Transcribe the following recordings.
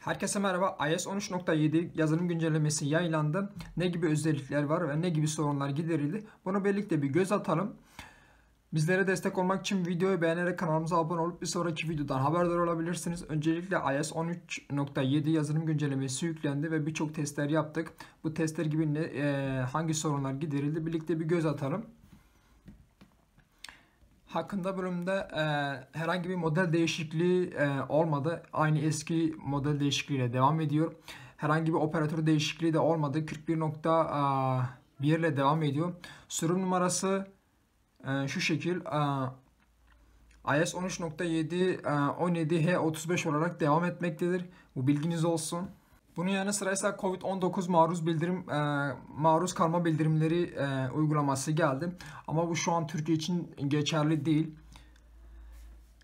Herkese merhaba. iOS 13.7 yazılım güncellemesi yayınlandı. Ne gibi özellikler var ve ne gibi sorunlar giderildi? Bunu birlikte bir göz atalım. Bizlere destek olmak için videoyu beğenerek kanalımıza abone olup bir sonraki videodan haberdar olabilirsiniz. Öncelikle iOS 13.7 yazılım güncellemesi yüklendi ve birçok testler yaptık. Bu testler gibi ne, e, hangi sorunlar giderildi birlikte bir göz atalım hakkında bölümde e, herhangi bir model değişikliği e, olmadı. Aynı eski model değişikliğiyle devam ediyor. Herhangi bir operatör değişikliği de olmadı. 41.1 e, ile devam ediyor. Sürüm numarası e, şu şekil. E, IS 13.7 e, 17H35 olarak devam etmektedir. Bu bilginiz olsun. Bunun yanı sıra ise Covid-19 maruz bildirim e, maruz kalma bildirimleri e, uygulaması geldi. Ama bu şu an Türkiye için geçerli değil.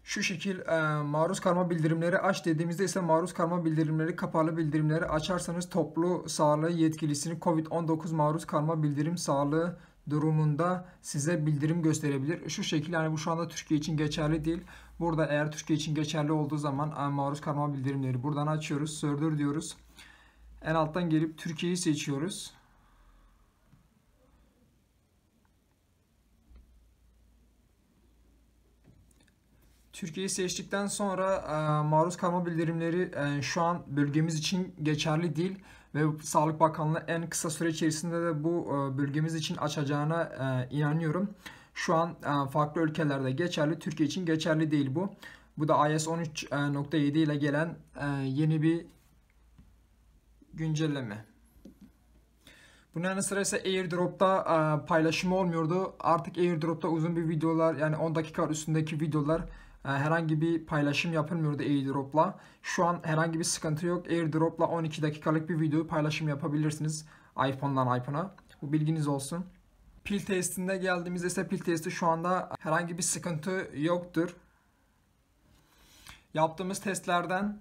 Şu şekil e, maruz kalma bildirimleri aç dediğimizde ise maruz kalma bildirimleri kapalı bildirimleri açarsanız toplu sağlığı yetkilisini Covid-19 maruz kalma bildirim sağlığı durumunda size bildirim gösterebilir. Şu şekil yani bu şu anda Türkiye için geçerli değil. Burada eğer Türkiye için geçerli olduğu zaman e, maruz karma bildirimleri buradan açıyoruz. Sördür diyoruz. En alttan gelip Türkiye'yi seçiyoruz. Türkiye'yi seçtikten sonra e, maruz kalma bildirimleri e, şu an bölgemiz için geçerli değil ve Sağlık Bakanlığı en kısa süre içerisinde de bu e, bölgemiz için açacağına e, inanıyorum. Şu an e, farklı ülkelerde geçerli, Türkiye için geçerli değil bu. Bu da IS e 13.7 e, ile gelen e, yeni bir güncelleme. Bunun yanı sıra ise airdrop'ta e, paylaşımı olmuyordu. Artık airdrop'ta uzun bir videolar yani 10 dakika üstündeki videolar herhangi bir paylaşım yapılmıyordu airdropla. Şu an herhangi bir sıkıntı yok. Airdropla 12 dakikalık bir video paylaşım yapabilirsiniz iPhone'dan iPhone'a. Bu bilginiz olsun. Pil testinde geldiğimiz ise pil testi şu anda herhangi bir sıkıntı yoktur. Yaptığımız testlerden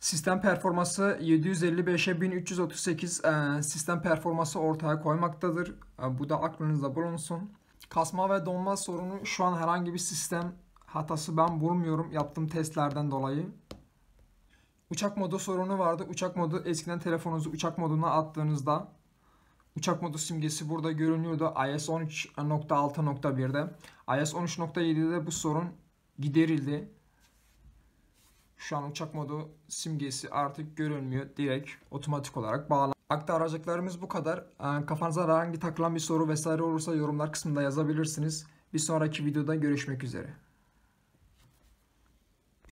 Sistem performansı 755'e 1338 e, sistem performansı ortaya koymaktadır. E, bu da aklınızda bulunsun. Kasma ve donma sorunu şu an herhangi bir sistem hatası ben bulmuyorum yaptığım testlerden dolayı. Uçak modu sorunu vardı. Uçak modu eskiden telefonunuzu uçak moduna attığınızda uçak modu simgesi burada görünüyordu. iOS 13.6.1'de. iOS 13.7'de bu sorun giderildi. Şu an uçak modu simgesi artık görünmüyor. Direkt otomatik olarak bağlan Aktaracaklarımız bu kadar. Ee, kafanıza herhangi takılan bir soru vesaire olursa yorumlar kısmında yazabilirsiniz. Bir sonraki videoda görüşmek üzere.